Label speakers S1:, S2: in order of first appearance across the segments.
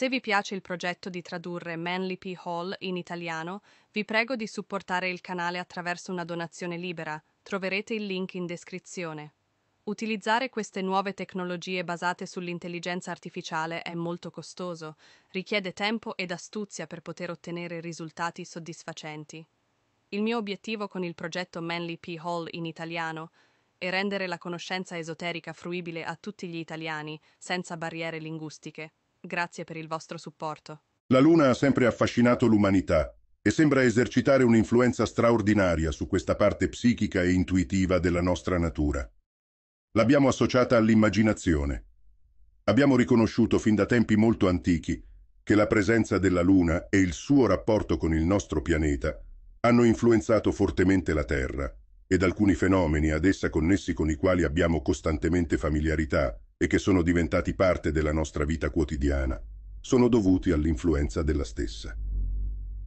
S1: Se vi piace il progetto di tradurre Manly P. Hall in italiano, vi prego di supportare il canale attraverso una donazione libera, troverete il link in descrizione. Utilizzare queste nuove tecnologie basate sull'intelligenza artificiale è molto costoso, richiede tempo ed astuzia per poter ottenere risultati soddisfacenti. Il mio obiettivo con il progetto Manly P. Hall in italiano è rendere la conoscenza esoterica fruibile a tutti gli italiani, senza barriere linguistiche. Grazie per il vostro supporto.
S2: La Luna ha sempre affascinato l'umanità e sembra esercitare un'influenza straordinaria su questa parte psichica e intuitiva della nostra natura. L'abbiamo associata all'immaginazione. Abbiamo riconosciuto fin da tempi molto antichi che la presenza della Luna e il suo rapporto con il nostro pianeta hanno influenzato fortemente la Terra ed alcuni fenomeni ad essa connessi con i quali abbiamo costantemente familiarità, e che sono diventati parte della nostra vita quotidiana, sono dovuti all'influenza della stessa.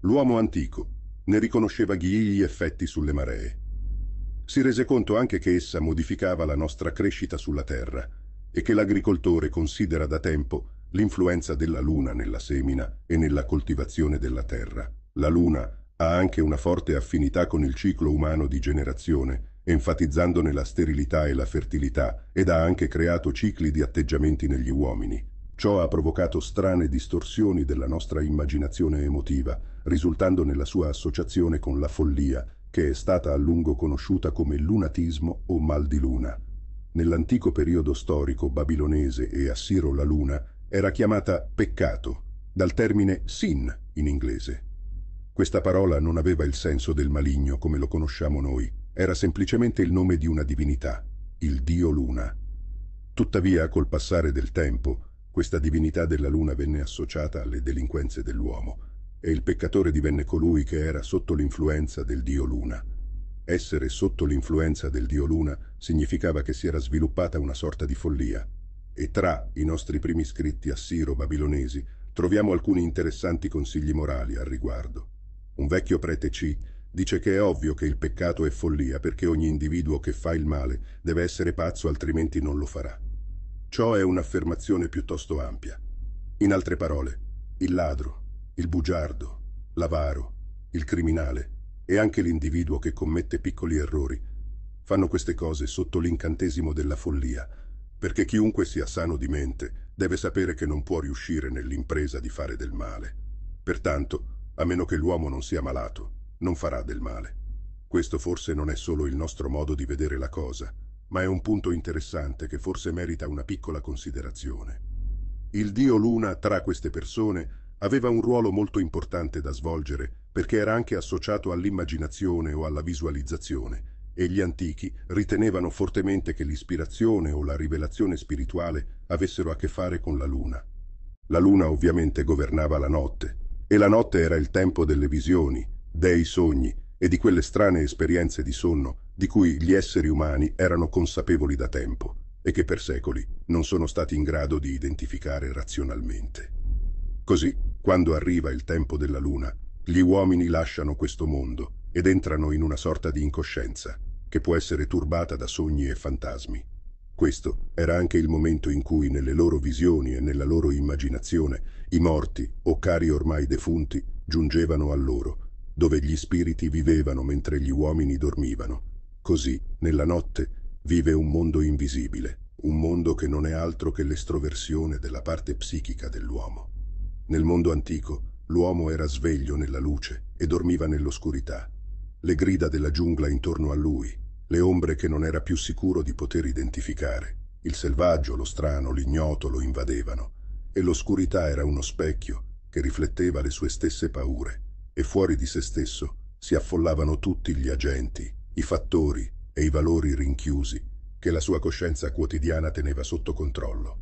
S2: L'uomo antico ne riconosceva gli effetti sulle maree. Si rese conto anche che essa modificava la nostra crescita sulla terra e che l'agricoltore considera da tempo l'influenza della luna nella semina e nella coltivazione della terra. La luna ha anche una forte affinità con il ciclo umano di generazione enfatizzandone la sterilità e la fertilità, ed ha anche creato cicli di atteggiamenti negli uomini. Ciò ha provocato strane distorsioni della nostra immaginazione emotiva, risultando nella sua associazione con la follia, che è stata a lungo conosciuta come lunatismo o mal di luna. Nell'antico periodo storico babilonese e assiro la luna era chiamata peccato, dal termine sin in inglese. Questa parola non aveva il senso del maligno come lo conosciamo noi, era semplicemente il nome di una divinità, il dio Luna. Tuttavia, col passare del tempo, questa divinità della Luna venne associata alle delinquenze dell'uomo e il peccatore divenne colui che era sotto l'influenza del dio Luna. Essere sotto l'influenza del dio Luna significava che si era sviluppata una sorta di follia. E tra i nostri primi scritti assiro-babilonesi troviamo alcuni interessanti consigli morali al riguardo. Un vecchio prete C Dice che è ovvio che il peccato è follia perché ogni individuo che fa il male deve essere pazzo altrimenti non lo farà. Ciò è un'affermazione piuttosto ampia. In altre parole, il ladro, il bugiardo, l'avaro, il criminale e anche l'individuo che commette piccoli errori fanno queste cose sotto l'incantesimo della follia, perché chiunque sia sano di mente deve sapere che non può riuscire nell'impresa di fare del male. Pertanto, a meno che l'uomo non sia malato, non farà del male. Questo forse non è solo il nostro modo di vedere la cosa, ma è un punto interessante che forse merita una piccola considerazione. Il dio Luna tra queste persone aveva un ruolo molto importante da svolgere perché era anche associato all'immaginazione o alla visualizzazione e gli antichi ritenevano fortemente che l'ispirazione o la rivelazione spirituale avessero a che fare con la luna. La luna ovviamente governava la notte e la notte era il tempo delle visioni, dei sogni e di quelle strane esperienze di sonno di cui gli esseri umani erano consapevoli da tempo e che per secoli non sono stati in grado di identificare razionalmente. Così, quando arriva il tempo della luna, gli uomini lasciano questo mondo ed entrano in una sorta di incoscienza, che può essere turbata da sogni e fantasmi. Questo era anche il momento in cui nelle loro visioni e nella loro immaginazione i morti o cari ormai defunti giungevano a loro dove gli spiriti vivevano mentre gli uomini dormivano. Così, nella notte, vive un mondo invisibile, un mondo che non è altro che l'estroversione della parte psichica dell'uomo. Nel mondo antico, l'uomo era sveglio nella luce e dormiva nell'oscurità. Le grida della giungla intorno a lui, le ombre che non era più sicuro di poter identificare, il selvaggio, lo strano, l'ignoto lo invadevano, e l'oscurità era uno specchio che rifletteva le sue stesse paure e fuori di se stesso si affollavano tutti gli agenti, i fattori e i valori rinchiusi che la sua coscienza quotidiana teneva sotto controllo.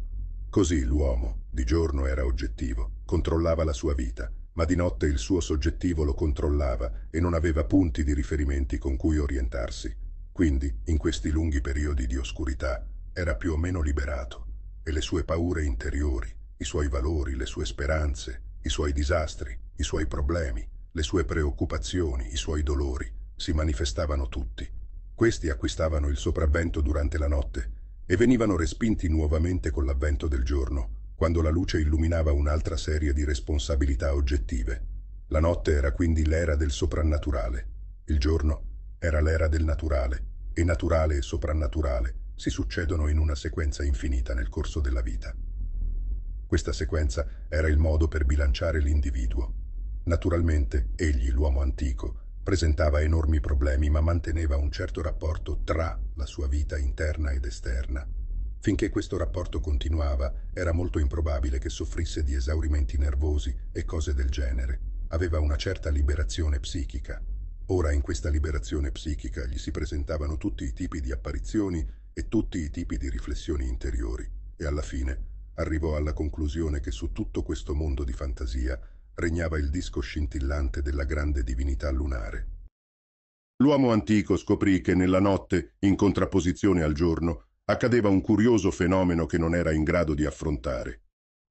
S2: Così l'uomo, di giorno era oggettivo, controllava la sua vita, ma di notte il suo soggettivo lo controllava e non aveva punti di riferimenti con cui orientarsi. Quindi, in questi lunghi periodi di oscurità, era più o meno liberato e le sue paure interiori, i suoi valori, le sue speranze, i suoi disastri, i suoi problemi, le sue preoccupazioni, i suoi dolori, si manifestavano tutti. Questi acquistavano il sopravvento durante la notte e venivano respinti nuovamente con l'avvento del giorno, quando la luce illuminava un'altra serie di responsabilità oggettive. La notte era quindi l'era del soprannaturale, il giorno era l'era del naturale, e naturale e soprannaturale si succedono in una sequenza infinita nel corso della vita. Questa sequenza era il modo per bilanciare l'individuo, Naturalmente, egli, l'uomo antico, presentava enormi problemi ma manteneva un certo rapporto tra la sua vita interna ed esterna. Finché questo rapporto continuava, era molto improbabile che soffrisse di esaurimenti nervosi e cose del genere. Aveva una certa liberazione psichica. Ora in questa liberazione psichica gli si presentavano tutti i tipi di apparizioni e tutti i tipi di riflessioni interiori, e alla fine arrivò alla conclusione che su tutto questo mondo di fantasia regnava il disco scintillante della grande divinità lunare. L'uomo antico scoprì che nella notte, in contrapposizione al giorno, accadeva un curioso fenomeno che non era in grado di affrontare.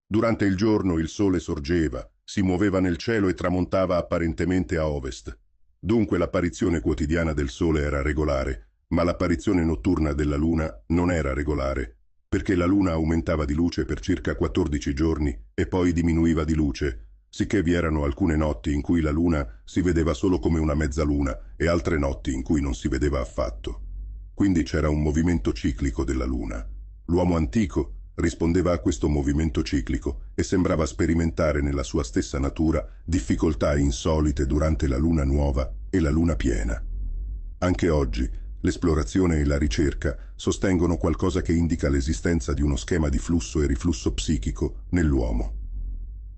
S2: Durante il giorno il sole sorgeva, si muoveva nel cielo e tramontava apparentemente a ovest. Dunque l'apparizione quotidiana del sole era regolare, ma l'apparizione notturna della luna non era regolare, perché la luna aumentava di luce per circa 14 giorni e poi diminuiva di luce, sicché vi erano alcune notti in cui la luna si vedeva solo come una mezzaluna e altre notti in cui non si vedeva affatto. Quindi c'era un movimento ciclico della luna. L'uomo antico rispondeva a questo movimento ciclico e sembrava sperimentare nella sua stessa natura difficoltà insolite durante la luna nuova e la luna piena. Anche oggi l'esplorazione e la ricerca sostengono qualcosa che indica l'esistenza di uno schema di flusso e riflusso psichico nell'uomo.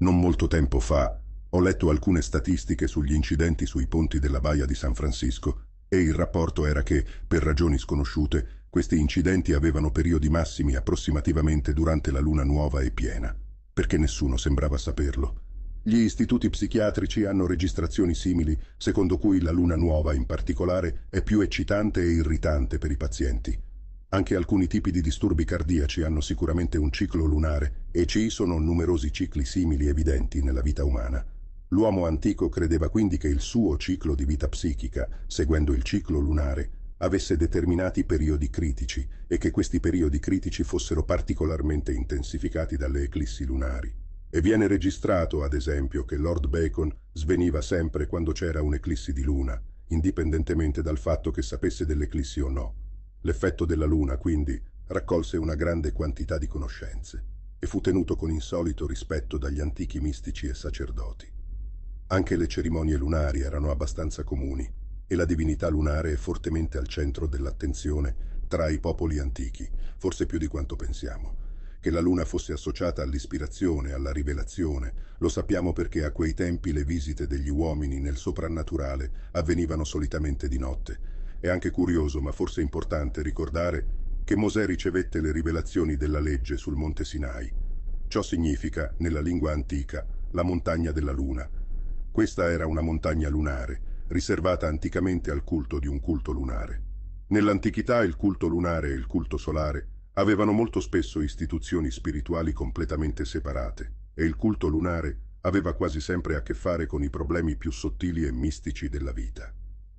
S2: Non molto tempo fa ho letto alcune statistiche sugli incidenti sui ponti della baia di San Francisco e il rapporto era che, per ragioni sconosciute, questi incidenti avevano periodi massimi approssimativamente durante la luna nuova e piena, perché nessuno sembrava saperlo. Gli istituti psichiatrici hanno registrazioni simili, secondo cui la luna nuova in particolare è più eccitante e irritante per i pazienti. Anche alcuni tipi di disturbi cardiaci hanno sicuramente un ciclo lunare e ci sono numerosi cicli simili evidenti nella vita umana. L'uomo antico credeva quindi che il suo ciclo di vita psichica, seguendo il ciclo lunare, avesse determinati periodi critici e che questi periodi critici fossero particolarmente intensificati dalle eclissi lunari. E viene registrato, ad esempio, che Lord Bacon sveniva sempre quando c'era un'eclissi di luna, indipendentemente dal fatto che sapesse dell'eclissi o no. L'effetto della luna, quindi, raccolse una grande quantità di conoscenze e fu tenuto con insolito rispetto dagli antichi mistici e sacerdoti. Anche le cerimonie lunari erano abbastanza comuni e la divinità lunare è fortemente al centro dell'attenzione tra i popoli antichi, forse più di quanto pensiamo. Che la luna fosse associata all'ispirazione, alla rivelazione, lo sappiamo perché a quei tempi le visite degli uomini nel soprannaturale avvenivano solitamente di notte è anche curioso, ma forse importante, ricordare che Mosè ricevette le rivelazioni della legge sul monte Sinai. Ciò significa, nella lingua antica, la montagna della luna. Questa era una montagna lunare, riservata anticamente al culto di un culto lunare. Nell'antichità il culto lunare e il culto solare avevano molto spesso istituzioni spirituali completamente separate, e il culto lunare aveva quasi sempre a che fare con i problemi più sottili e mistici della vita.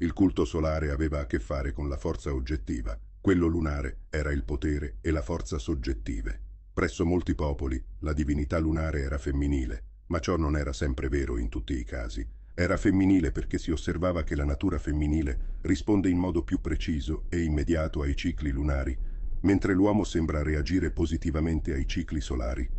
S2: Il culto solare aveva a che fare con la forza oggettiva, quello lunare era il potere e la forza soggettive. Presso molti popoli la divinità lunare era femminile, ma ciò non era sempre vero in tutti i casi. Era femminile perché si osservava che la natura femminile risponde in modo più preciso e immediato ai cicli lunari, mentre l'uomo sembra reagire positivamente ai cicli solari.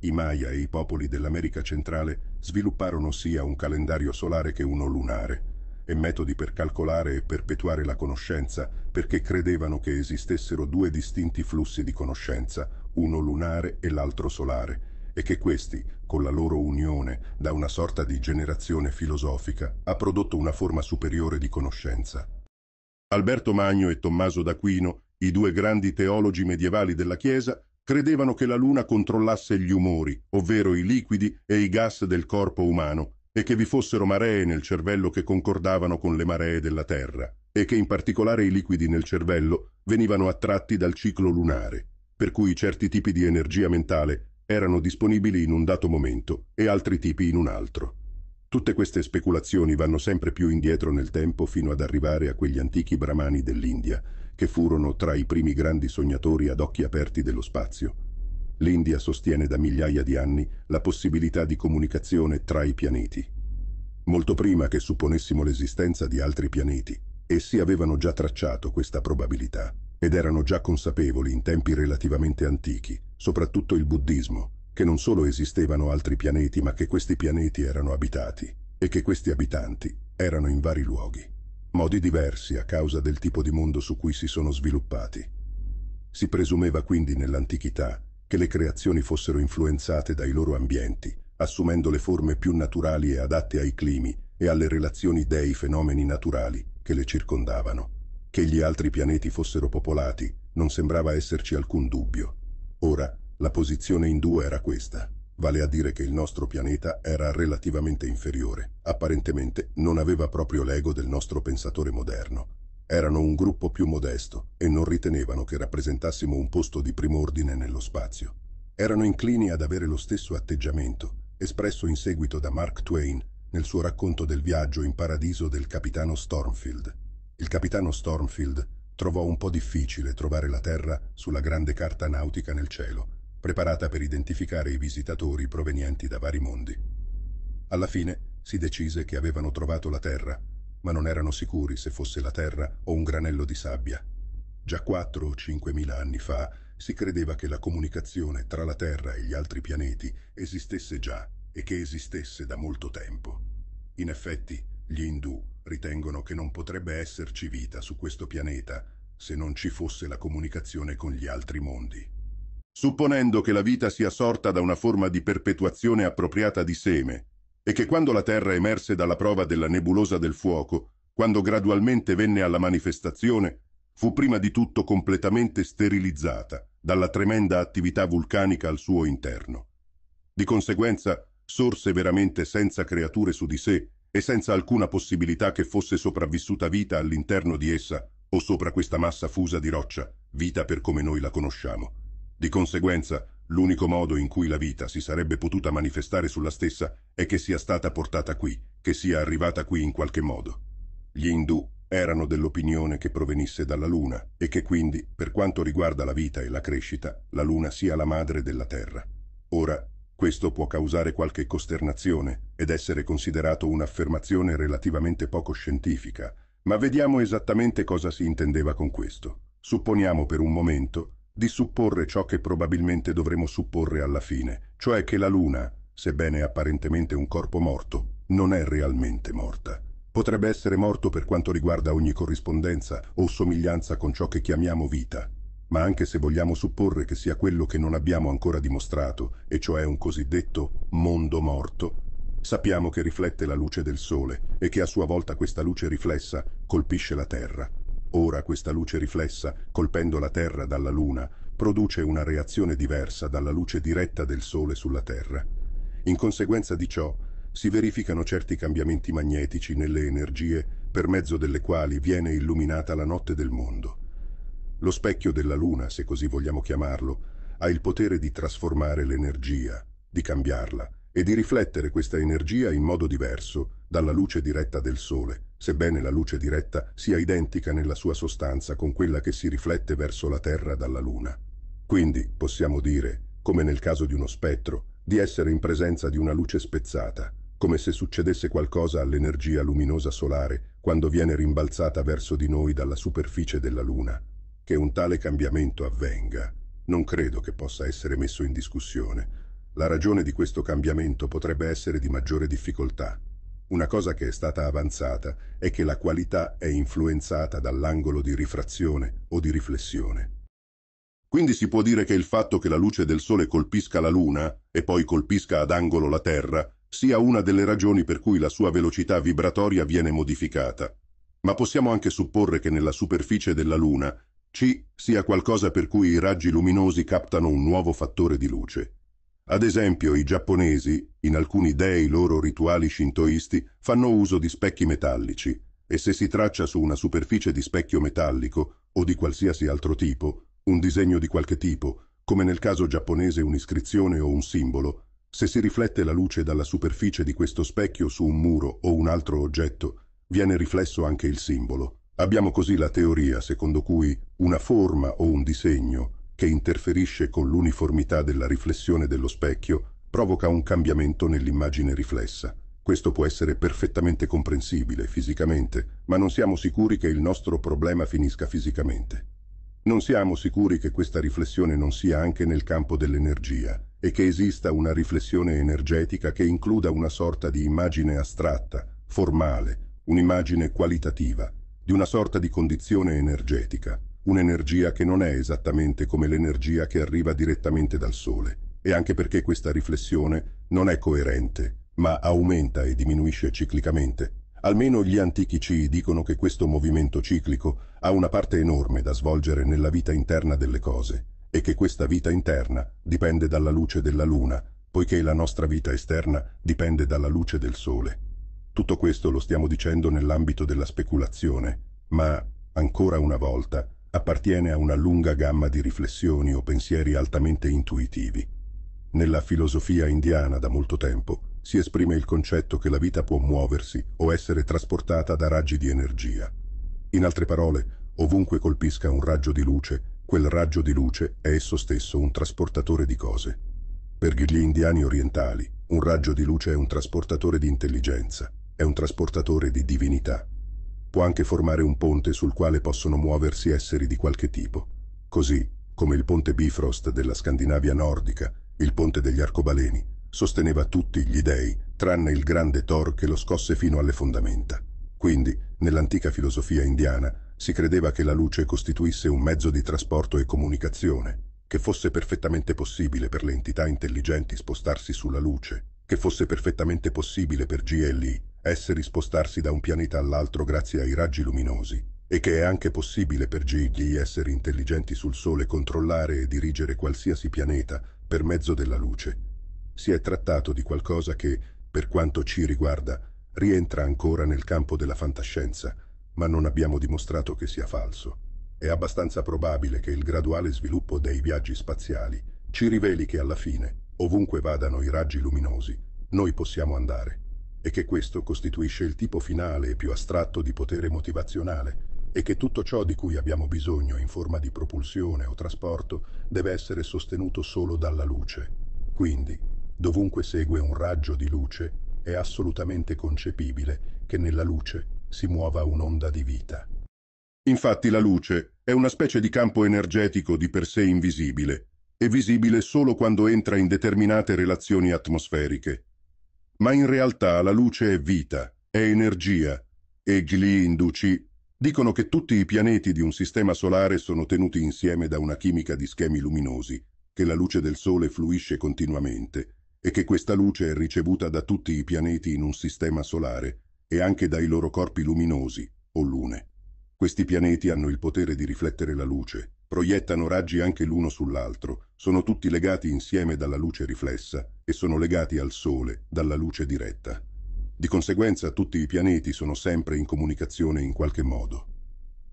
S2: I Maya e i popoli dell'America centrale svilupparono sia un calendario solare che uno lunare e metodi per calcolare e perpetuare la conoscenza perché credevano che esistessero due distinti flussi di conoscenza, uno lunare e l'altro solare, e che questi, con la loro unione da una sorta di generazione filosofica, ha prodotto una forma superiore di conoscenza. Alberto Magno e Tommaso d'Aquino, i due grandi teologi medievali della Chiesa, credevano che la Luna controllasse gli umori, ovvero i liquidi e i gas del corpo umano, e che vi fossero maree nel cervello che concordavano con le maree della Terra e che in particolare i liquidi nel cervello venivano attratti dal ciclo lunare, per cui certi tipi di energia mentale erano disponibili in un dato momento e altri tipi in un altro. Tutte queste speculazioni vanno sempre più indietro nel tempo fino ad arrivare a quegli antichi brahmani dell'India, che furono tra i primi grandi sognatori ad occhi aperti dello spazio. L'India sostiene da migliaia di anni la possibilità di comunicazione tra i pianeti. Molto prima che supponessimo l'esistenza di altri pianeti, essi avevano già tracciato questa probabilità ed erano già consapevoli in tempi relativamente antichi, soprattutto il buddismo, che non solo esistevano altri pianeti ma che questi pianeti erano abitati e che questi abitanti erano in vari luoghi, modi diversi a causa del tipo di mondo su cui si sono sviluppati. Si presumeva quindi nell'antichità che le creazioni fossero influenzate dai loro ambienti, assumendo le forme più naturali e adatte ai climi e alle relazioni dei fenomeni naturali che le circondavano. Che gli altri pianeti fossero popolati non sembrava esserci alcun dubbio. Ora, la posizione in due era questa, vale a dire che il nostro pianeta era relativamente inferiore, apparentemente non aveva proprio l'ego del nostro pensatore moderno, erano un gruppo più modesto e non ritenevano che rappresentassimo un posto di prim'ordine nello spazio. Erano inclini ad avere lo stesso atteggiamento, espresso in seguito da Mark Twain nel suo racconto del viaggio in paradiso del capitano Stormfield. Il capitano Stormfield trovò un po' difficile trovare la Terra sulla grande carta nautica nel cielo, preparata per identificare i visitatori provenienti da vari mondi. Alla fine si decise che avevano trovato la Terra ma non erano sicuri se fosse la terra o un granello di sabbia. Già 4 o 5 mila anni fa si credeva che la comunicazione tra la Terra e gli altri pianeti esistesse già e che esistesse da molto tempo. In effetti, gli Hindu ritengono che non potrebbe esserci vita su questo pianeta se non ci fosse la comunicazione con gli altri mondi. Supponendo che la vita sia sorta da una forma di perpetuazione appropriata di seme, e che quando la Terra emerse dalla prova della nebulosa del fuoco, quando gradualmente venne alla manifestazione, fu prima di tutto completamente sterilizzata dalla tremenda attività vulcanica al suo interno. Di conseguenza, sorse veramente senza creature su di sé e senza alcuna possibilità che fosse sopravvissuta vita all'interno di essa o sopra questa massa fusa di roccia, vita per come noi la conosciamo. Di conseguenza, L'unico modo in cui la vita si sarebbe potuta manifestare sulla stessa è che sia stata portata qui, che sia arrivata qui in qualche modo. Gli Hindu erano dell'opinione che provenisse dalla Luna e che quindi, per quanto riguarda la vita e la crescita, la Luna sia la madre della Terra. Ora, questo può causare qualche costernazione ed essere considerato un'affermazione relativamente poco scientifica, ma vediamo esattamente cosa si intendeva con questo. Supponiamo per un momento di supporre ciò che probabilmente dovremo supporre alla fine, cioè che la Luna, sebbene apparentemente un corpo morto, non è realmente morta. Potrebbe essere morto per quanto riguarda ogni corrispondenza o somiglianza con ciò che chiamiamo vita, ma anche se vogliamo supporre che sia quello che non abbiamo ancora dimostrato, e cioè un cosiddetto mondo morto, sappiamo che riflette la luce del Sole e che a sua volta questa luce riflessa colpisce la Terra. Ora questa luce riflessa, colpendo la Terra dalla Luna, produce una reazione diversa dalla luce diretta del Sole sulla Terra. In conseguenza di ciò, si verificano certi cambiamenti magnetici nelle energie per mezzo delle quali viene illuminata la notte del mondo. Lo specchio della Luna, se così vogliamo chiamarlo, ha il potere di trasformare l'energia, di cambiarla, e di riflettere questa energia in modo diverso dalla luce diretta del Sole, sebbene la luce diretta sia identica nella sua sostanza con quella che si riflette verso la Terra dalla Luna. Quindi possiamo dire, come nel caso di uno spettro, di essere in presenza di una luce spezzata, come se succedesse qualcosa all'energia luminosa solare quando viene rimbalzata verso di noi dalla superficie della Luna. Che un tale cambiamento avvenga non credo che possa essere messo in discussione. La ragione di questo cambiamento potrebbe essere di maggiore difficoltà, una cosa che è stata avanzata è che la qualità è influenzata dall'angolo di rifrazione o di riflessione. Quindi si può dire che il fatto che la luce del Sole colpisca la Luna e poi colpisca ad angolo la Terra sia una delle ragioni per cui la sua velocità vibratoria viene modificata. Ma possiamo anche supporre che nella superficie della Luna C sia qualcosa per cui i raggi luminosi captano un nuovo fattore di luce. Ad esempio, i giapponesi, in alcuni dei loro rituali shintoisti, fanno uso di specchi metallici e se si traccia su una superficie di specchio metallico o di qualsiasi altro tipo, un disegno di qualche tipo, come nel caso giapponese un'iscrizione o un simbolo, se si riflette la luce dalla superficie di questo specchio su un muro o un altro oggetto, viene riflesso anche il simbolo. Abbiamo così la teoria secondo cui una forma o un disegno che interferisce con l'uniformità della riflessione dello specchio, provoca un cambiamento nell'immagine riflessa. Questo può essere perfettamente comprensibile fisicamente, ma non siamo sicuri che il nostro problema finisca fisicamente. Non siamo sicuri che questa riflessione non sia anche nel campo dell'energia e che esista una riflessione energetica che includa una sorta di immagine astratta, formale, un'immagine qualitativa, di una sorta di condizione energetica, un'energia che non è esattamente come l'energia che arriva direttamente dal Sole, e anche perché questa riflessione non è coerente, ma aumenta e diminuisce ciclicamente. Almeno gli antichi ci dicono che questo movimento ciclico ha una parte enorme da svolgere nella vita interna delle cose, e che questa vita interna dipende dalla luce della Luna, poiché la nostra vita esterna dipende dalla luce del Sole. Tutto questo lo stiamo dicendo nell'ambito della speculazione, ma, ancora una volta, appartiene a una lunga gamma di riflessioni o pensieri altamente intuitivi. Nella filosofia indiana da molto tempo si esprime il concetto che la vita può muoversi o essere trasportata da raggi di energia. In altre parole, ovunque colpisca un raggio di luce, quel raggio di luce è esso stesso un trasportatore di cose. Per gli indiani orientali, un raggio di luce è un trasportatore di intelligenza, è un trasportatore di divinità, Può anche formare un ponte sul quale possono muoversi esseri di qualche tipo, così come il ponte Bifrost della Scandinavia nordica, il ponte degli arcobaleni, sosteneva tutti gli dei, tranne il grande Thor che lo scosse fino alle fondamenta. Quindi, nell'antica filosofia indiana, si credeva che la luce costituisse un mezzo di trasporto e comunicazione, che fosse perfettamente possibile per le entità intelligenti spostarsi sulla luce, che fosse perfettamente possibile per GLI esseri spostarsi da un pianeta all'altro grazie ai raggi luminosi e che è anche possibile per gli esseri intelligenti sul Sole controllare e dirigere qualsiasi pianeta per mezzo della luce. Si è trattato di qualcosa che, per quanto ci riguarda, rientra ancora nel campo della fantascienza, ma non abbiamo dimostrato che sia falso. È abbastanza probabile che il graduale sviluppo dei viaggi spaziali ci riveli che alla fine, ovunque vadano i raggi luminosi, noi possiamo andare e che questo costituisce il tipo finale e più astratto di potere motivazionale, e che tutto ciò di cui abbiamo bisogno in forma di propulsione o trasporto deve essere sostenuto solo dalla luce. Quindi, dovunque segue un raggio di luce, è assolutamente concepibile che nella luce si muova un'onda di vita. Infatti la luce è una specie di campo energetico di per sé invisibile, e visibile solo quando entra in determinate relazioni atmosferiche ma in realtà la luce è vita, è energia, e gli induci dicono che tutti i pianeti di un sistema solare sono tenuti insieme da una chimica di schemi luminosi, che la luce del Sole fluisce continuamente e che questa luce è ricevuta da tutti i pianeti in un sistema solare e anche dai loro corpi luminosi o lune. Questi pianeti hanno il potere di riflettere la luce proiettano raggi anche l'uno sull'altro, sono tutti legati insieme dalla luce riflessa e sono legati al Sole dalla luce diretta. Di conseguenza tutti i pianeti sono sempre in comunicazione in qualche modo.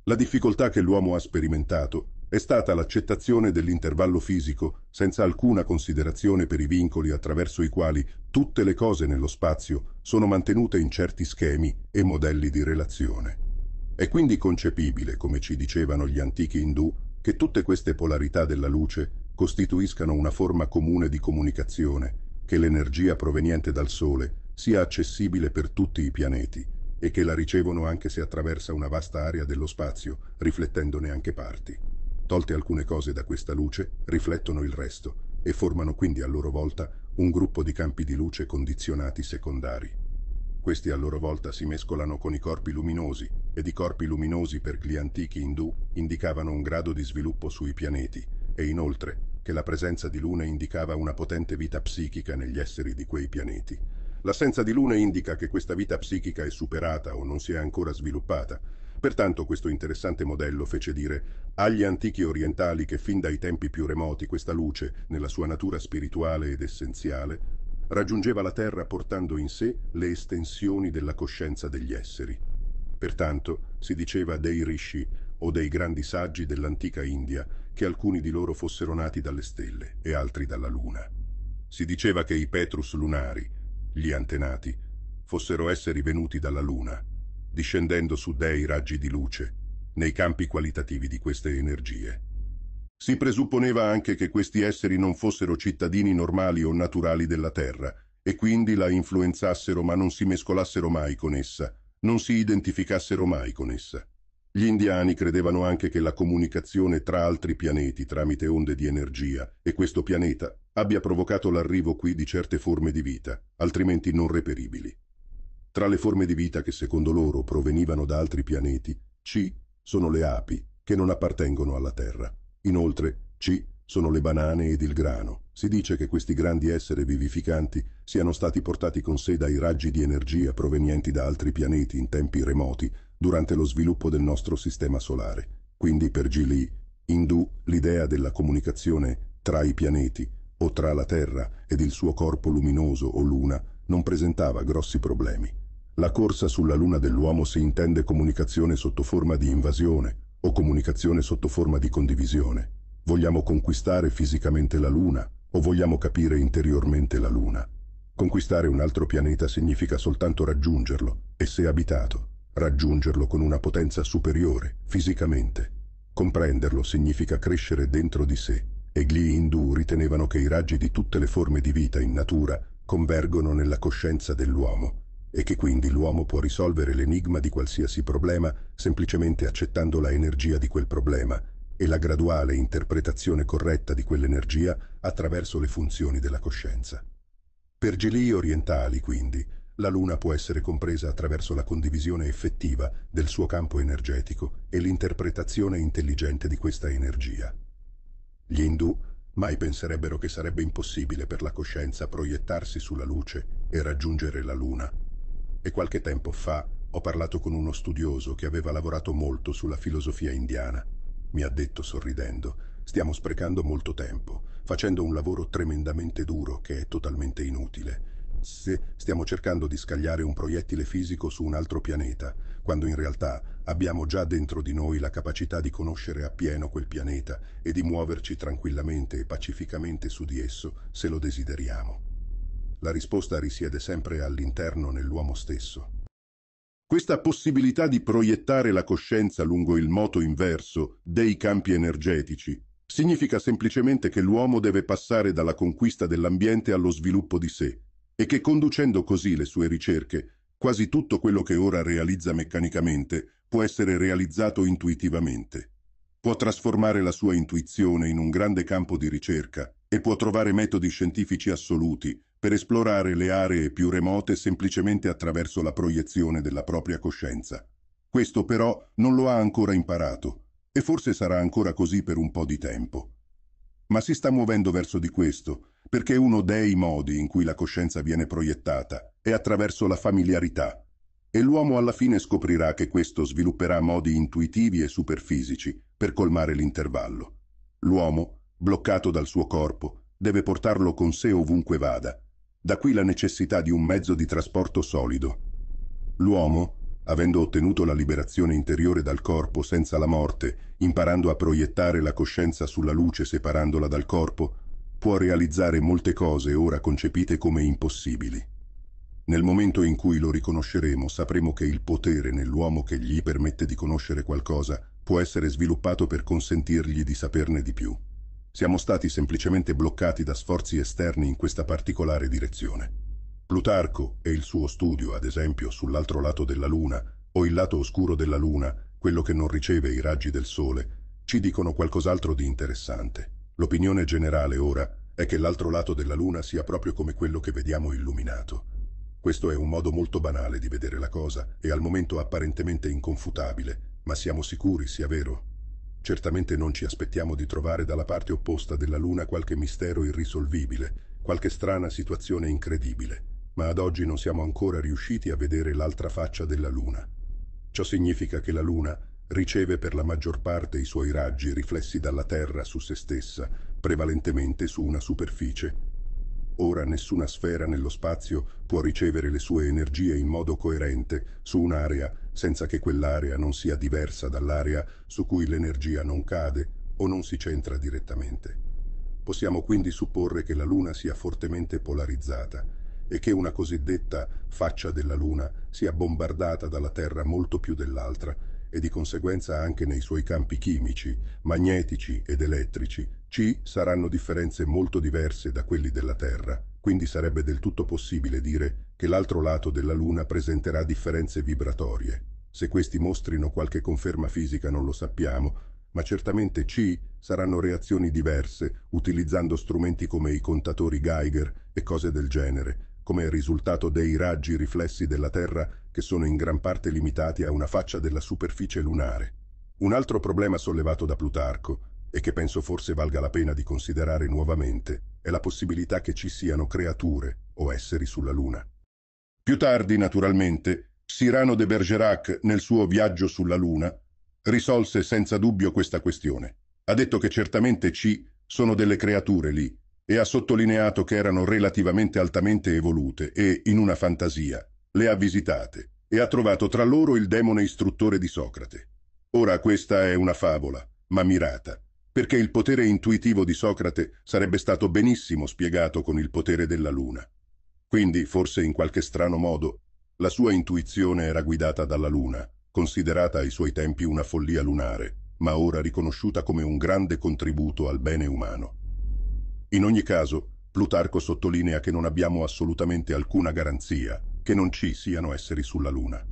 S2: La difficoltà che l'uomo ha sperimentato è stata l'accettazione dell'intervallo fisico senza alcuna considerazione per i vincoli attraverso i quali tutte le cose nello spazio sono mantenute in certi schemi e modelli di relazione. È quindi concepibile, come ci dicevano gli antichi indù, che tutte queste polarità della luce costituiscano una forma comune di comunicazione, che l'energia proveniente dal Sole sia accessibile per tutti i pianeti e che la ricevono anche se attraversa una vasta area dello spazio, riflettendone anche parti. Tolte alcune cose da questa luce, riflettono il resto e formano quindi a loro volta un gruppo di campi di luce condizionati secondari. Questi a loro volta si mescolano con i corpi luminosi ed i corpi luminosi per gli antichi indù indicavano un grado di sviluppo sui pianeti e inoltre che la presenza di lune indicava una potente vita psichica negli esseri di quei pianeti. L'assenza di lune indica che questa vita psichica è superata o non si è ancora sviluppata. Pertanto questo interessante modello fece dire agli antichi orientali che fin dai tempi più remoti questa luce, nella sua natura spirituale ed essenziale, raggiungeva la Terra portando in sé le estensioni della coscienza degli esseri. Pertanto si diceva dei rishi o dei grandi saggi dell'antica India che alcuni di loro fossero nati dalle stelle e altri dalla luna. Si diceva che i Petrus lunari, gli antenati, fossero esseri venuti dalla luna, discendendo su dei raggi di luce, nei campi qualitativi di queste energie. Si presupponeva anche che questi esseri non fossero cittadini normali o naturali della Terra, e quindi la influenzassero ma non si mescolassero mai con essa, non si identificassero mai con essa. Gli indiani credevano anche che la comunicazione tra altri pianeti tramite onde di energia e questo pianeta abbia provocato l'arrivo qui di certe forme di vita, altrimenti non reperibili. Tra le forme di vita che secondo loro provenivano da altri pianeti, C sono le api, che non appartengono alla Terra. Inoltre, C sono le banane ed il grano. Si dice che questi grandi esseri vivificanti siano stati portati con sé dai raggi di energia provenienti da altri pianeti in tempi remoti durante lo sviluppo del nostro sistema solare. Quindi per Gili, Indù, l'idea della comunicazione tra i pianeti o tra la Terra ed il suo corpo luminoso o luna non presentava grossi problemi. La corsa sulla luna dell'uomo si intende comunicazione sotto forma di invasione o comunicazione sotto forma di condivisione. Vogliamo conquistare fisicamente la Luna o vogliamo capire interiormente la Luna? Conquistare un altro pianeta significa soltanto raggiungerlo e se abitato, raggiungerlo con una potenza superiore, fisicamente. Comprenderlo significa crescere dentro di sé e gli Hindu ritenevano che i raggi di tutte le forme di vita in natura convergono nella coscienza dell'uomo e che quindi l'uomo può risolvere l'enigma di qualsiasi problema semplicemente accettando la energia di quel problema e la graduale interpretazione corretta di quell'energia attraverso le funzioni della coscienza. Per gelii orientali, quindi, la Luna può essere compresa attraverso la condivisione effettiva del suo campo energetico e l'interpretazione intelligente di questa energia. Gli Hindu mai penserebbero che sarebbe impossibile per la coscienza proiettarsi sulla luce e raggiungere la Luna. E qualche tempo fa ho parlato con uno studioso che aveva lavorato molto sulla filosofia indiana mi ha detto sorridendo. Stiamo sprecando molto tempo, facendo un lavoro tremendamente duro che è totalmente inutile. Se stiamo cercando di scagliare un proiettile fisico su un altro pianeta, quando in realtà abbiamo già dentro di noi la capacità di conoscere appieno quel pianeta e di muoverci tranquillamente e pacificamente su di esso se lo desideriamo. La risposta risiede sempre all'interno nell'uomo stesso. Questa possibilità di proiettare la coscienza lungo il moto inverso dei campi energetici significa semplicemente che l'uomo deve passare dalla conquista dell'ambiente allo sviluppo di sé e che conducendo così le sue ricerche, quasi tutto quello che ora realizza meccanicamente può essere realizzato intuitivamente. Può trasformare la sua intuizione in un grande campo di ricerca e può trovare metodi scientifici assoluti per esplorare le aree più remote semplicemente attraverso la proiezione della propria coscienza. Questo però non lo ha ancora imparato e forse sarà ancora così per un po' di tempo. Ma si sta muovendo verso di questo, perché uno dei modi in cui la coscienza viene proiettata è attraverso la familiarità, e l'uomo alla fine scoprirà che questo svilupperà modi intuitivi e superfisici per colmare l'intervallo. L'uomo, bloccato dal suo corpo, deve portarlo con sé ovunque vada, da qui la necessità di un mezzo di trasporto solido. L'uomo, avendo ottenuto la liberazione interiore dal corpo senza la morte, imparando a proiettare la coscienza sulla luce separandola dal corpo, può realizzare molte cose ora concepite come impossibili. Nel momento in cui lo riconosceremo, sapremo che il potere nell'uomo che gli permette di conoscere qualcosa può essere sviluppato per consentirgli di saperne di più. Siamo stati semplicemente bloccati da sforzi esterni in questa particolare direzione. Plutarco e il suo studio, ad esempio, sull'altro lato della Luna, o il lato oscuro della Luna, quello che non riceve i raggi del Sole, ci dicono qualcos'altro di interessante. L'opinione generale ora è che l'altro lato della Luna sia proprio come quello che vediamo illuminato. Questo è un modo molto banale di vedere la cosa e al momento apparentemente inconfutabile, ma siamo sicuri sia vero? Certamente non ci aspettiamo di trovare dalla parte opposta della Luna qualche mistero irrisolvibile, qualche strana situazione incredibile, ma ad oggi non siamo ancora riusciti a vedere l'altra faccia della Luna. Ciò significa che la Luna riceve per la maggior parte i suoi raggi riflessi dalla Terra su se stessa, prevalentemente su una superficie Ora nessuna sfera nello spazio può ricevere le sue energie in modo coerente su un'area senza che quell'area non sia diversa dall'area su cui l'energia non cade o non si centra direttamente. Possiamo quindi supporre che la Luna sia fortemente polarizzata e che una cosiddetta faccia della Luna sia bombardata dalla Terra molto più dell'altra e di conseguenza anche nei suoi campi chimici, magnetici ed elettrici c saranno differenze molto diverse da quelli della Terra, quindi sarebbe del tutto possibile dire che l'altro lato della Luna presenterà differenze vibratorie. Se questi mostrino qualche conferma fisica non lo sappiamo, ma certamente C saranno reazioni diverse, utilizzando strumenti come i contatori Geiger e cose del genere, come risultato dei raggi riflessi della Terra che sono in gran parte limitati a una faccia della superficie lunare. Un altro problema sollevato da Plutarco e che penso forse valga la pena di considerare nuovamente, è la possibilità che ci siano creature o esseri sulla Luna. Più tardi, naturalmente, Cyrano de Bergerac, nel suo viaggio sulla Luna, risolse senza dubbio questa questione. Ha detto che certamente ci sono delle creature lì e ha sottolineato che erano relativamente altamente evolute e, in una fantasia, le ha visitate e ha trovato tra loro il demone istruttore di Socrate. Ora questa è una favola, ma mirata, perché il potere intuitivo di Socrate sarebbe stato benissimo spiegato con il potere della luna. Quindi, forse in qualche strano modo, la sua intuizione era guidata dalla luna, considerata ai suoi tempi una follia lunare, ma ora riconosciuta come un grande contributo al bene umano. In ogni caso, Plutarco sottolinea che non abbiamo assolutamente alcuna garanzia che non ci siano esseri sulla Luna.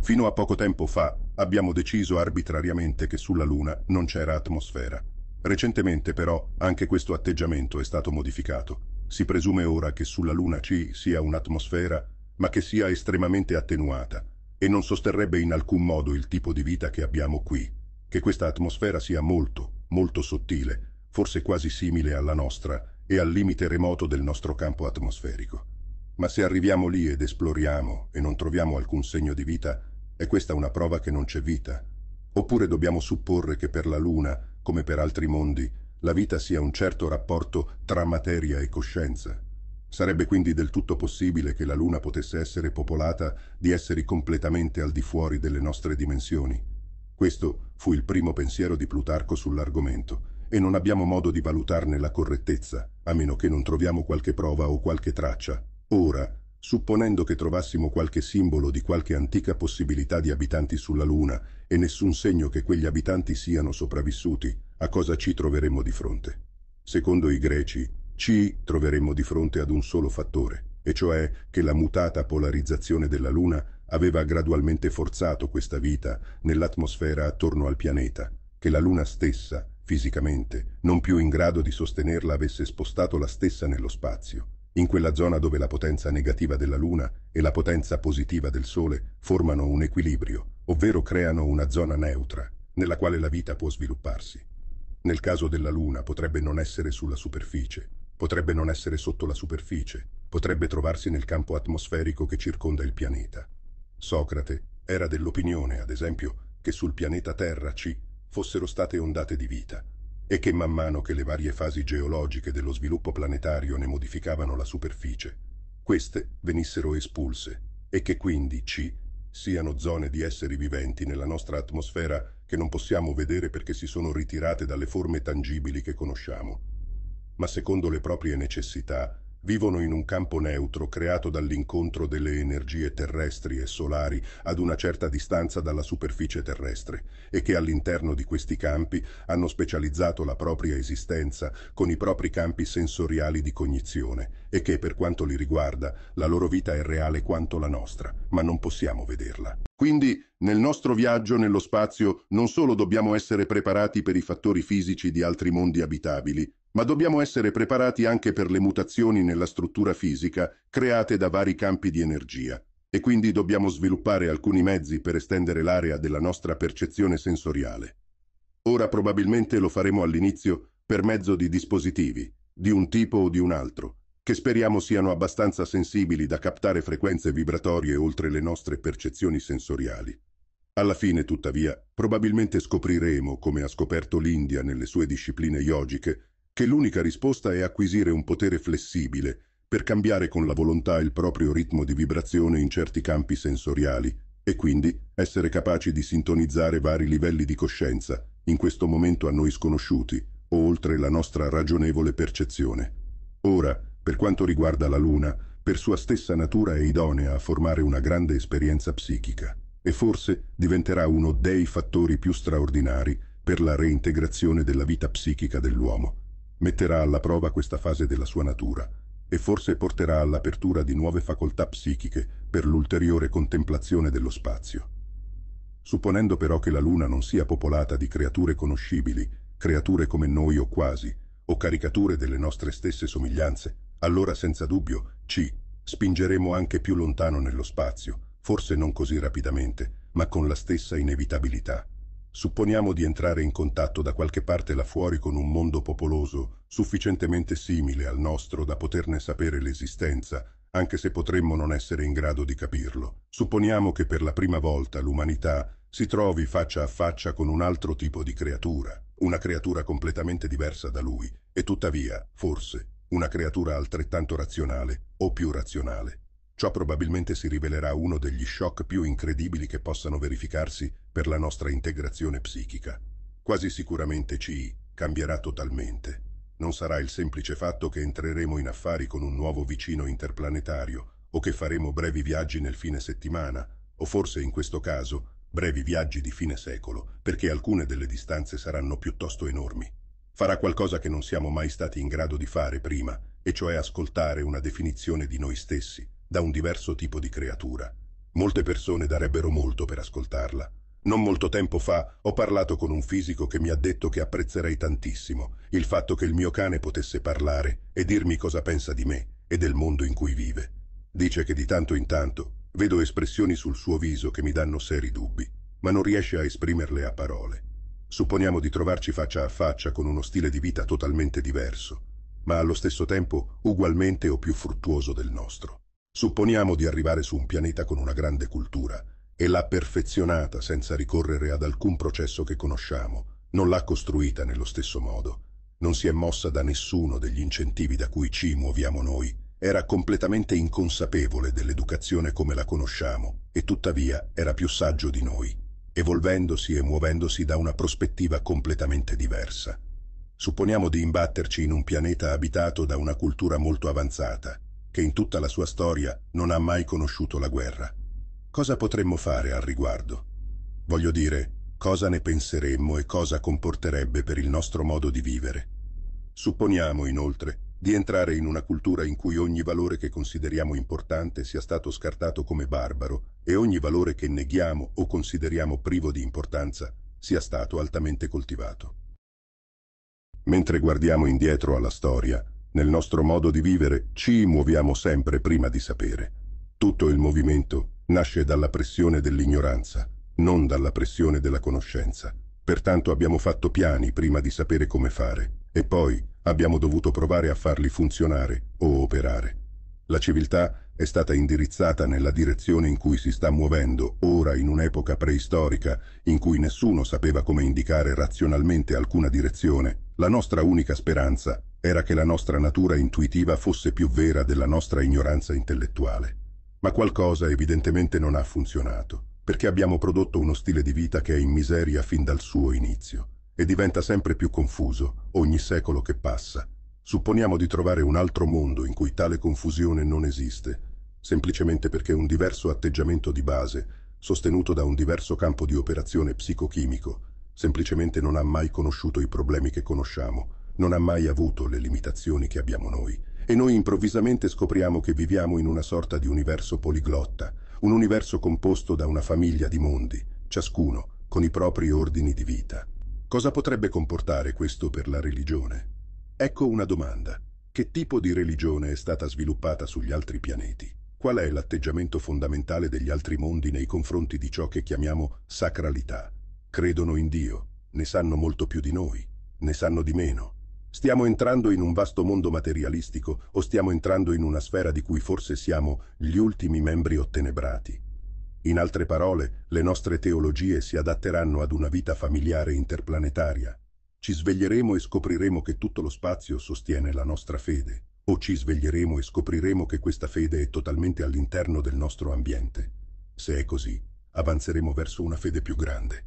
S2: Fino a poco tempo fa, Abbiamo deciso arbitrariamente che sulla Luna non c'era atmosfera. Recentemente però anche questo atteggiamento è stato modificato. Si presume ora che sulla Luna ci sia un'atmosfera, ma che sia estremamente attenuata, e non sosterrebbe in alcun modo il tipo di vita che abbiamo qui. Che questa atmosfera sia molto, molto sottile, forse quasi simile alla nostra e al limite remoto del nostro campo atmosferico. Ma se arriviamo lì ed esploriamo e non troviamo alcun segno di vita, è questa una prova che non c'è vita? Oppure dobbiamo supporre che per la Luna, come per altri mondi, la vita sia un certo rapporto tra materia e coscienza? Sarebbe quindi del tutto possibile che la Luna potesse essere popolata di esseri completamente al di fuori delle nostre dimensioni. Questo fu il primo pensiero di Plutarco sull'argomento, e non abbiamo modo di valutarne la correttezza, a meno che non troviamo qualche prova o qualche traccia. Ora, supponendo che trovassimo qualche simbolo di qualche antica possibilità di abitanti sulla Luna e nessun segno che quegli abitanti siano sopravvissuti, a cosa ci troveremmo di fronte? Secondo i greci, ci troveremmo di fronte ad un solo fattore, e cioè che la mutata polarizzazione della Luna aveva gradualmente forzato questa vita nell'atmosfera attorno al pianeta, che la Luna stessa, fisicamente, non più in grado di sostenerla avesse spostato la stessa nello spazio, in quella zona dove la potenza negativa della Luna e la potenza positiva del Sole formano un equilibrio, ovvero creano una zona neutra, nella quale la vita può svilupparsi. Nel caso della Luna potrebbe non essere sulla superficie, potrebbe non essere sotto la superficie, potrebbe trovarsi nel campo atmosferico che circonda il pianeta. Socrate era dell'opinione, ad esempio, che sul pianeta Terra ci fossero state ondate di vita, e che man mano che le varie fasi geologiche dello sviluppo planetario ne modificavano la superficie, queste venissero espulse e che quindi ci siano zone di esseri viventi nella nostra atmosfera che non possiamo vedere perché si sono ritirate dalle forme tangibili che conosciamo, ma secondo le proprie necessità Vivono in un campo neutro creato dall'incontro delle energie terrestri e solari ad una certa distanza dalla superficie terrestre e che all'interno di questi campi hanno specializzato la propria esistenza con i propri campi sensoriali di cognizione e che per quanto li riguarda la loro vita è reale quanto la nostra, ma non possiamo vederla. Quindi nel nostro viaggio nello spazio non solo dobbiamo essere preparati per i fattori fisici di altri mondi abitabili, ma dobbiamo essere preparati anche per le mutazioni nella struttura fisica create da vari campi di energia e quindi dobbiamo sviluppare alcuni mezzi per estendere l'area della nostra percezione sensoriale. Ora probabilmente lo faremo all'inizio per mezzo di dispositivi, di un tipo o di un altro, che speriamo siano abbastanza sensibili da captare frequenze vibratorie oltre le nostre percezioni sensoriali. Alla fine, tuttavia, probabilmente scopriremo, come ha scoperto l'India nelle sue discipline yogiche, che l'unica risposta è acquisire un potere flessibile per cambiare con la volontà il proprio ritmo di vibrazione in certi campi sensoriali e quindi essere capaci di sintonizzare vari livelli di coscienza, in questo momento a noi sconosciuti o oltre la nostra ragionevole percezione. Ora, per quanto riguarda la Luna, per sua stessa natura è idonea a formare una grande esperienza psichica e forse diventerà uno dei fattori più straordinari per la reintegrazione della vita psichica dell'uomo metterà alla prova questa fase della sua natura e forse porterà all'apertura di nuove facoltà psichiche per l'ulteriore contemplazione dello spazio. Supponendo però che la Luna non sia popolata di creature conoscibili, creature come noi o quasi, o caricature delle nostre stesse somiglianze, allora senza dubbio ci spingeremo anche più lontano nello spazio, forse non così rapidamente, ma con la stessa inevitabilità. Supponiamo di entrare in contatto da qualche parte là fuori con un mondo popoloso, sufficientemente simile al nostro da poterne sapere l'esistenza, anche se potremmo non essere in grado di capirlo. Supponiamo che per la prima volta l'umanità si trovi faccia a faccia con un altro tipo di creatura, una creatura completamente diversa da lui, e tuttavia, forse, una creatura altrettanto razionale o più razionale. Ciò probabilmente si rivelerà uno degli shock più incredibili che possano verificarsi per la nostra integrazione psichica. Quasi sicuramente ci cambierà totalmente. Non sarà il semplice fatto che entreremo in affari con un nuovo vicino interplanetario o che faremo brevi viaggi nel fine settimana, o forse in questo caso brevi viaggi di fine secolo, perché alcune delle distanze saranno piuttosto enormi. Farà qualcosa che non siamo mai stati in grado di fare prima, e cioè ascoltare una definizione di noi stessi, da un diverso tipo di creatura. Molte persone darebbero molto per ascoltarla. Non molto tempo fa ho parlato con un fisico che mi ha detto che apprezzerei tantissimo il fatto che il mio cane potesse parlare e dirmi cosa pensa di me e del mondo in cui vive. Dice che di tanto in tanto vedo espressioni sul suo viso che mi danno seri dubbi, ma non riesce a esprimerle a parole. Supponiamo di trovarci faccia a faccia con uno stile di vita totalmente diverso, ma allo stesso tempo ugualmente o più fruttuoso del nostro. Supponiamo di arrivare su un pianeta con una grande cultura e l'ha perfezionata senza ricorrere ad alcun processo che conosciamo, non l'ha costruita nello stesso modo, non si è mossa da nessuno degli incentivi da cui ci muoviamo noi, era completamente inconsapevole dell'educazione come la conosciamo e tuttavia era più saggio di noi, evolvendosi e muovendosi da una prospettiva completamente diversa. Supponiamo di imbatterci in un pianeta abitato da una cultura molto avanzata, che in tutta la sua storia non ha mai conosciuto la guerra. Cosa potremmo fare al riguardo? Voglio dire, cosa ne penseremmo e cosa comporterebbe per il nostro modo di vivere? Supponiamo, inoltre, di entrare in una cultura in cui ogni valore che consideriamo importante sia stato scartato come barbaro e ogni valore che neghiamo o consideriamo privo di importanza sia stato altamente coltivato. Mentre guardiamo indietro alla storia, nel nostro modo di vivere ci muoviamo sempre prima di sapere. Tutto il movimento nasce dalla pressione dell'ignoranza, non dalla pressione della conoscenza. Pertanto abbiamo fatto piani prima di sapere come fare e poi abbiamo dovuto provare a farli funzionare o operare. La civiltà è stata indirizzata nella direzione in cui si sta muovendo ora in un'epoca preistorica in cui nessuno sapeva come indicare razionalmente alcuna direzione. La nostra unica speranza era che la nostra natura intuitiva fosse più vera della nostra ignoranza intellettuale. Ma qualcosa evidentemente non ha funzionato, perché abbiamo prodotto uno stile di vita che è in miseria fin dal suo inizio e diventa sempre più confuso ogni secolo che passa. Supponiamo di trovare un altro mondo in cui tale confusione non esiste, semplicemente perché un diverso atteggiamento di base, sostenuto da un diverso campo di operazione psicochimico, semplicemente non ha mai conosciuto i problemi che conosciamo non ha mai avuto le limitazioni che abbiamo noi e noi improvvisamente scopriamo che viviamo in una sorta di universo poliglotta, un universo composto da una famiglia di mondi, ciascuno con i propri ordini di vita. Cosa potrebbe comportare questo per la religione? Ecco una domanda. Che tipo di religione è stata sviluppata sugli altri pianeti? Qual è l'atteggiamento fondamentale degli altri mondi nei confronti di ciò che chiamiamo sacralità? Credono in Dio, ne sanno molto più di noi, ne sanno di meno, Stiamo entrando in un vasto mondo materialistico o stiamo entrando in una sfera di cui forse siamo gli ultimi membri ottenebrati. In altre parole, le nostre teologie si adatteranno ad una vita familiare interplanetaria. Ci sveglieremo e scopriremo che tutto lo spazio sostiene la nostra fede, o ci sveglieremo e scopriremo che questa fede è totalmente all'interno del nostro ambiente. Se è così, avanzeremo verso una fede più grande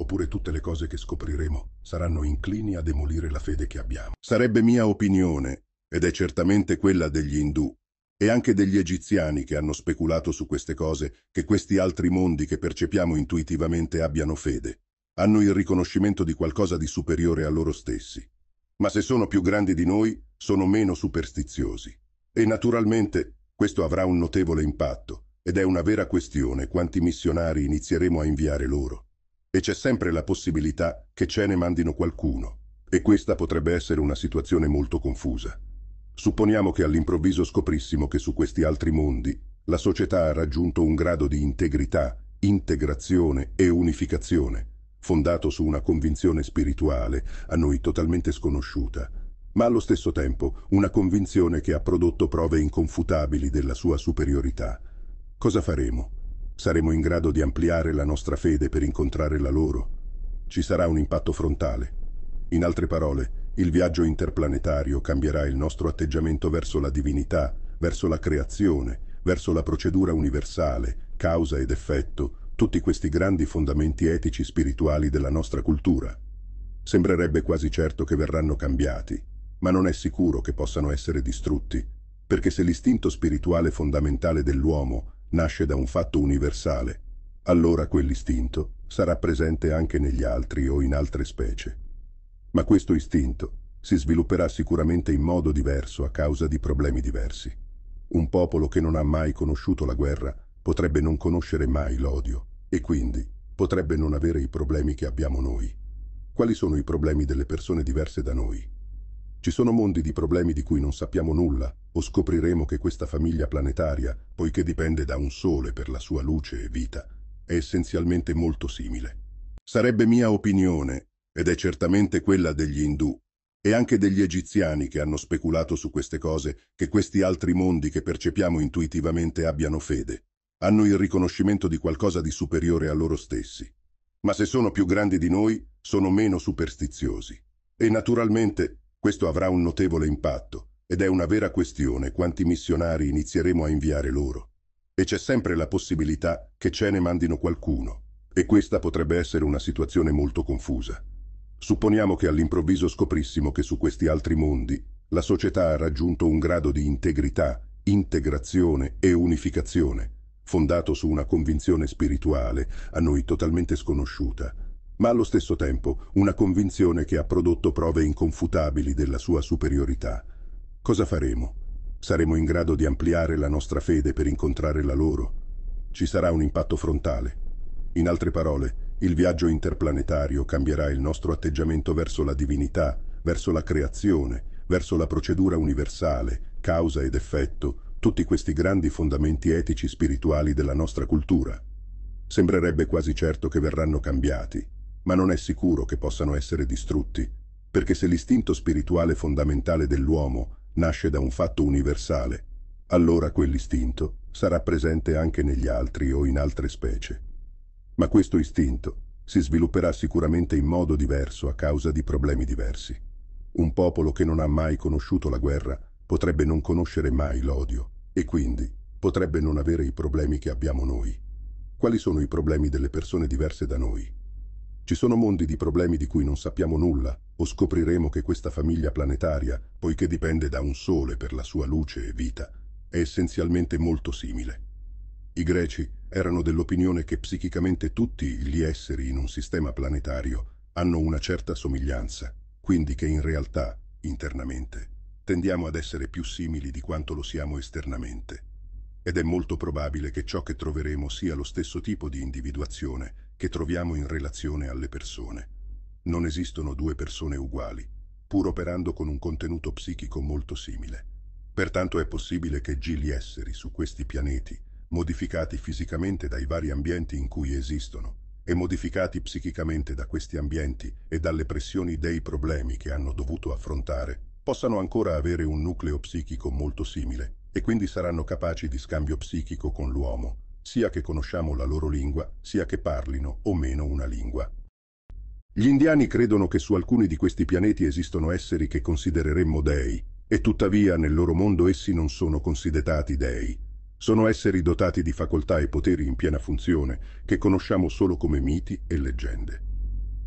S2: oppure tutte le cose che scopriremo saranno inclini a demolire la fede che abbiamo. Sarebbe mia opinione, ed è certamente quella degli Indù, e anche degli egiziani che hanno speculato su queste cose, che questi altri mondi che percepiamo intuitivamente abbiano fede, hanno il riconoscimento di qualcosa di superiore a loro stessi. Ma se sono più grandi di noi, sono meno superstiziosi. E naturalmente questo avrà un notevole impatto, ed è una vera questione quanti missionari inizieremo a inviare loro e c'è sempre la possibilità che ce ne mandino qualcuno, e questa potrebbe essere una situazione molto confusa. Supponiamo che all'improvviso scoprissimo che su questi altri mondi la società ha raggiunto un grado di integrità, integrazione e unificazione, fondato su una convinzione spirituale a noi totalmente sconosciuta, ma allo stesso tempo una convinzione che ha prodotto prove inconfutabili della sua superiorità. Cosa faremo? saremo in grado di ampliare la nostra fede per incontrare la loro. Ci sarà un impatto frontale. In altre parole, il viaggio interplanetario cambierà il nostro atteggiamento verso la divinità, verso la creazione, verso la procedura universale, causa ed effetto, tutti questi grandi fondamenti etici spirituali della nostra cultura. Sembrerebbe quasi certo che verranno cambiati, ma non è sicuro che possano essere distrutti, perché se l'istinto spirituale fondamentale dell'uomo nasce da un fatto universale, allora quell'istinto sarà presente anche negli altri o in altre specie. Ma questo istinto si svilupperà sicuramente in modo diverso a causa di problemi diversi. Un popolo che non ha mai conosciuto la guerra potrebbe non conoscere mai l'odio e quindi potrebbe non avere i problemi che abbiamo noi. Quali sono i problemi delle persone diverse da noi? Ci sono mondi di problemi di cui non sappiamo nulla, o scopriremo che questa famiglia planetaria, poiché dipende da un sole per la sua luce e vita, è essenzialmente molto simile. Sarebbe mia opinione, ed è certamente quella degli Indù, e anche degli egiziani che hanno speculato su queste cose, che questi altri mondi che percepiamo intuitivamente abbiano fede, hanno il riconoscimento di qualcosa di superiore a loro stessi. Ma se sono più grandi di noi, sono meno superstiziosi. E naturalmente questo avrà un notevole impatto ed è una vera questione quanti missionari inizieremo a inviare loro. E c'è sempre la possibilità che ce ne mandino qualcuno. E questa potrebbe essere una situazione molto confusa. Supponiamo che all'improvviso scoprissimo che su questi altri mondi la società ha raggiunto un grado di integrità, integrazione e unificazione, fondato su una convinzione spirituale a noi totalmente sconosciuta, ma allo stesso tempo una convinzione che ha prodotto prove inconfutabili della sua superiorità. Cosa faremo? Saremo in grado di ampliare la nostra fede per incontrare la loro? Ci sarà un impatto frontale. In altre parole, il viaggio interplanetario cambierà il nostro atteggiamento verso la divinità, verso la creazione, verso la procedura universale, causa ed effetto, tutti questi grandi fondamenti etici spirituali della nostra cultura. Sembrerebbe quasi certo che verranno cambiati, ma non è sicuro che possano essere distrutti, perché se l'istinto spirituale fondamentale dell'uomo nasce da un fatto universale, allora quell'istinto sarà presente anche negli altri o in altre specie. Ma questo istinto si svilupperà sicuramente in modo diverso a causa di problemi diversi. Un popolo che non ha mai conosciuto la guerra potrebbe non conoscere mai l'odio e quindi potrebbe non avere i problemi che abbiamo noi. Quali sono i problemi delle persone diverse da noi? Ci sono mondi di problemi di cui non sappiamo nulla, o scopriremo che questa famiglia planetaria, poiché dipende da un sole per la sua luce e vita, è essenzialmente molto simile. I greci erano dell'opinione che psichicamente tutti gli esseri in un sistema planetario hanno una certa somiglianza, quindi che in realtà, internamente, tendiamo ad essere più simili di quanto lo siamo esternamente. Ed è molto probabile che ciò che troveremo sia lo stesso tipo di individuazione che troviamo in relazione alle persone. Non esistono due persone uguali, pur operando con un contenuto psichico molto simile. Pertanto è possibile che gli esseri su questi pianeti, modificati fisicamente dai vari ambienti in cui esistono, e modificati psichicamente da questi ambienti e dalle pressioni dei problemi che hanno dovuto affrontare, possano ancora avere un nucleo psichico molto simile e quindi saranno capaci di scambio psichico con l'uomo, sia che conosciamo la loro lingua, sia che parlino o meno una lingua. Gli indiani credono che su alcuni di questi pianeti esistono esseri che considereremmo dei, e tuttavia nel loro mondo essi non sono considerati dei. Sono esseri dotati di facoltà e poteri in piena funzione, che conosciamo solo come miti e leggende.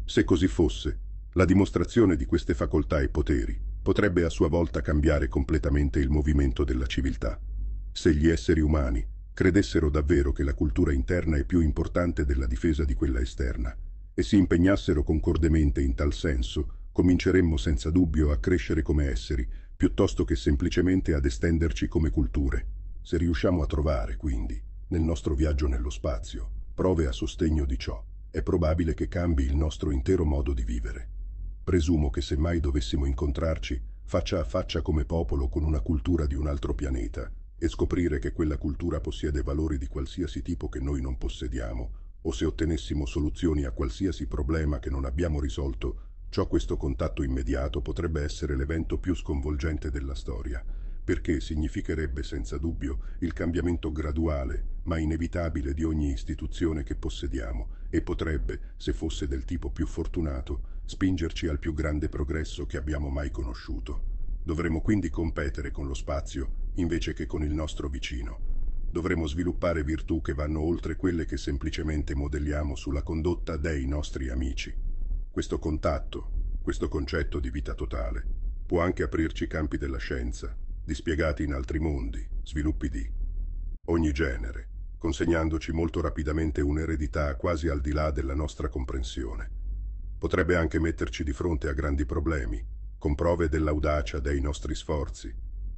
S2: Se così fosse, la dimostrazione di queste facoltà e poteri potrebbe a sua volta cambiare completamente il movimento della civiltà. Se gli esseri umani credessero davvero che la cultura interna è più importante della difesa di quella esterna e si impegnassero concordemente in tal senso, cominceremmo senza dubbio a crescere come esseri, piuttosto che semplicemente ad estenderci come culture. Se riusciamo a trovare, quindi, nel nostro viaggio nello spazio, prove a sostegno di ciò, è probabile che cambi il nostro intero modo di vivere. Presumo che se mai dovessimo incontrarci, faccia a faccia come popolo con una cultura di un altro pianeta, e scoprire che quella cultura possiede valori di qualsiasi tipo che noi non possediamo, o se ottenessimo soluzioni a qualsiasi problema che non abbiamo risolto, ciò questo contatto immediato potrebbe essere l'evento più sconvolgente della storia, perché significherebbe senza dubbio il cambiamento graduale, ma inevitabile di ogni istituzione che possediamo e potrebbe, se fosse del tipo più fortunato, spingerci al più grande progresso che abbiamo mai conosciuto. Dovremmo quindi competere con lo spazio invece che con il nostro vicino. Dovremo sviluppare virtù che vanno oltre quelle che semplicemente modelliamo sulla condotta dei nostri amici. Questo contatto, questo concetto di vita totale, può anche aprirci campi della scienza, dispiegati in altri mondi, sviluppi di ogni genere, consegnandoci molto rapidamente un'eredità quasi al di là della nostra comprensione. Potrebbe anche metterci di fronte a grandi problemi, con prove dell'audacia dei nostri sforzi,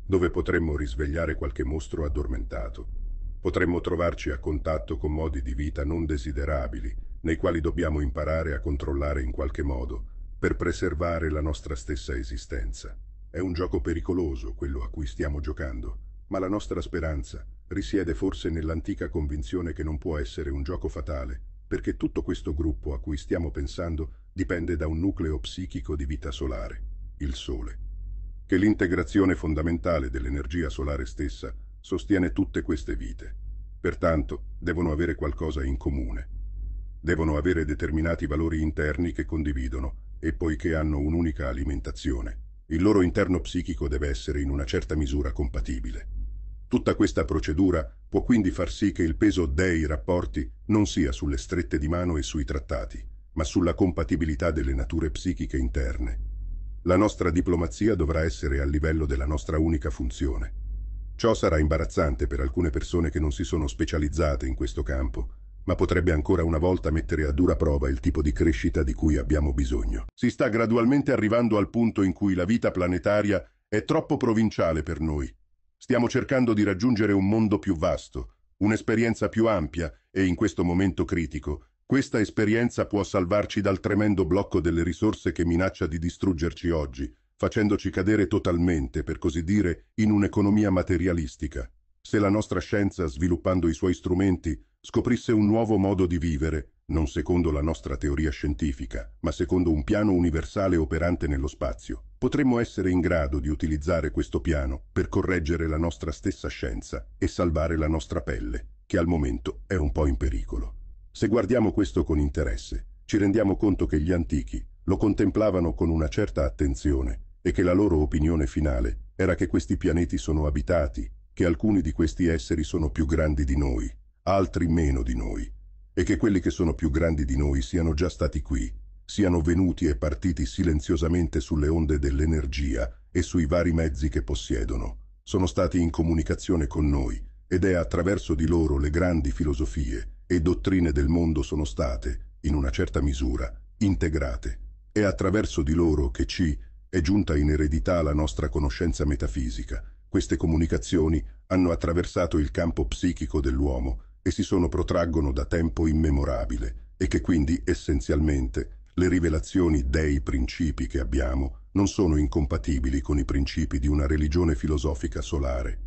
S2: dove potremmo risvegliare qualche mostro addormentato. Potremmo trovarci a contatto con modi di vita non desiderabili, nei quali dobbiamo imparare a controllare in qualche modo, per preservare la nostra stessa esistenza. È un gioco pericoloso quello a cui stiamo giocando, ma la nostra speranza risiede forse nell'antica convinzione che non può essere un gioco fatale, perché tutto questo gruppo a cui stiamo pensando dipende da un nucleo psichico di vita solare, il Sole che l'integrazione fondamentale dell'energia solare stessa sostiene tutte queste vite. Pertanto devono avere qualcosa in comune. Devono avere determinati valori interni che condividono e poiché hanno un'unica alimentazione, il loro interno psichico deve essere in una certa misura compatibile. Tutta questa procedura può quindi far sì che il peso dei rapporti non sia sulle strette di mano e sui trattati, ma sulla compatibilità delle nature psichiche interne. La nostra diplomazia dovrà essere al livello della nostra unica funzione. Ciò sarà imbarazzante per alcune persone che non si sono specializzate in questo campo, ma potrebbe ancora una volta mettere a dura prova il tipo di crescita di cui abbiamo bisogno. Si sta gradualmente arrivando al punto in cui la vita planetaria è troppo provinciale per noi. Stiamo cercando di raggiungere un mondo più vasto, un'esperienza più ampia e, in questo momento critico, questa esperienza può salvarci dal tremendo blocco delle risorse che minaccia di distruggerci oggi, facendoci cadere totalmente, per così dire, in un'economia materialistica. Se la nostra scienza, sviluppando i suoi strumenti, scoprisse un nuovo modo di vivere, non secondo la nostra teoria scientifica, ma secondo un piano universale operante nello spazio, potremmo essere in grado di utilizzare questo piano per correggere la nostra stessa scienza e salvare la nostra pelle, che al momento è un po' in pericolo. Se guardiamo questo con interesse, ci rendiamo conto che gli antichi lo contemplavano con una certa attenzione e che la loro opinione finale era che questi pianeti sono abitati, che alcuni di questi esseri sono più grandi di noi, altri meno di noi, e che quelli che sono più grandi di noi siano già stati qui, siano venuti e partiti silenziosamente sulle onde dell'energia e sui vari mezzi che possiedono, sono stati in comunicazione con noi, ed è attraverso di loro le grandi filosofie, e dottrine del mondo sono state, in una certa misura, integrate. È attraverso di loro che ci è giunta in eredità la nostra conoscenza metafisica. Queste comunicazioni hanno attraversato il campo psichico dell'uomo e si sono protraggono da tempo immemorabile e che quindi essenzialmente le rivelazioni dei principi che abbiamo non sono incompatibili con i principi di una religione filosofica solare.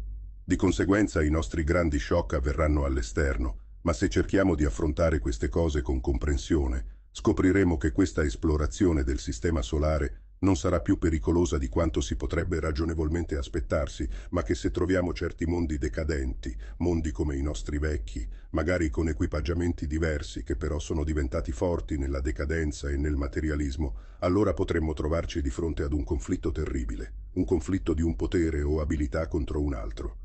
S2: Di conseguenza i nostri grandi shock avverranno all'esterno, ma se cerchiamo di affrontare queste cose con comprensione, scopriremo che questa esplorazione del sistema solare non sarà più pericolosa di quanto si potrebbe ragionevolmente aspettarsi, ma che se troviamo certi mondi decadenti, mondi come i nostri vecchi, magari con equipaggiamenti diversi che però sono diventati forti nella decadenza e nel materialismo, allora potremmo trovarci di fronte ad un conflitto terribile, un conflitto di un potere o abilità contro un altro.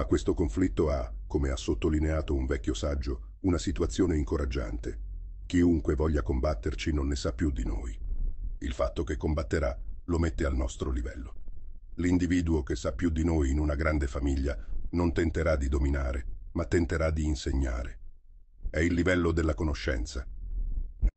S2: Ma questo conflitto ha, come ha sottolineato un vecchio saggio, una situazione incoraggiante. Chiunque voglia combatterci non ne sa più di noi. Il fatto che combatterà lo mette al nostro livello. L'individuo che sa più di noi in una grande famiglia non tenterà di dominare, ma tenterà di insegnare. È il livello della conoscenza.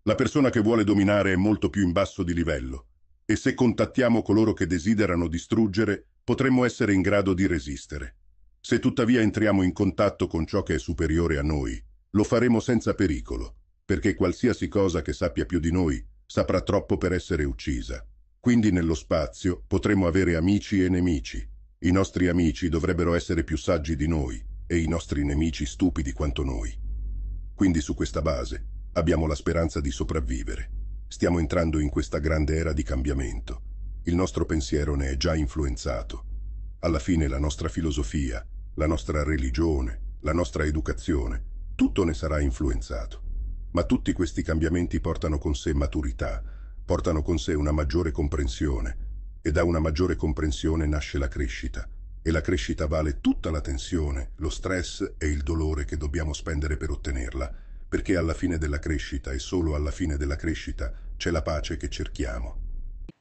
S2: La persona che vuole dominare è molto più in basso di livello, e se contattiamo coloro che desiderano distruggere, potremmo essere in grado di resistere. Se tuttavia entriamo in contatto con ciò che è superiore a noi, lo faremo senza pericolo, perché qualsiasi cosa che sappia più di noi saprà troppo per essere uccisa. Quindi nello spazio potremo avere amici e nemici. I nostri amici dovrebbero essere più saggi di noi e i nostri nemici stupidi quanto noi. Quindi su questa base abbiamo la speranza di sopravvivere. Stiamo entrando in questa grande era di cambiamento. Il nostro pensiero ne è già influenzato. Alla fine la nostra filosofia la nostra religione, la nostra educazione, tutto ne sarà influenzato. Ma tutti questi cambiamenti portano con sé maturità, portano con sé una maggiore comprensione e da una maggiore comprensione nasce la crescita. E la crescita vale tutta la tensione, lo stress e il dolore che dobbiamo spendere per ottenerla, perché alla fine della crescita e solo alla fine della crescita c'è la pace che cerchiamo.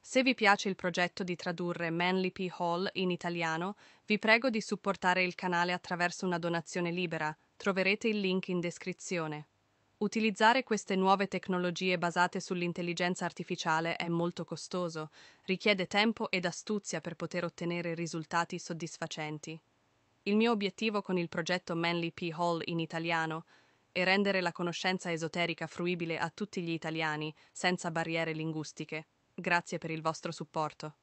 S1: Se vi piace il progetto di tradurre Manly P. Hall in italiano, vi prego di supportare il canale attraverso una donazione libera, troverete il link in descrizione. Utilizzare queste nuove tecnologie basate sull'intelligenza artificiale è molto costoso, richiede tempo ed astuzia per poter ottenere risultati soddisfacenti. Il mio obiettivo con il progetto Manly P. Hall in italiano è rendere la conoscenza esoterica fruibile a tutti gli italiani, senza barriere linguistiche. Grazie per il vostro supporto.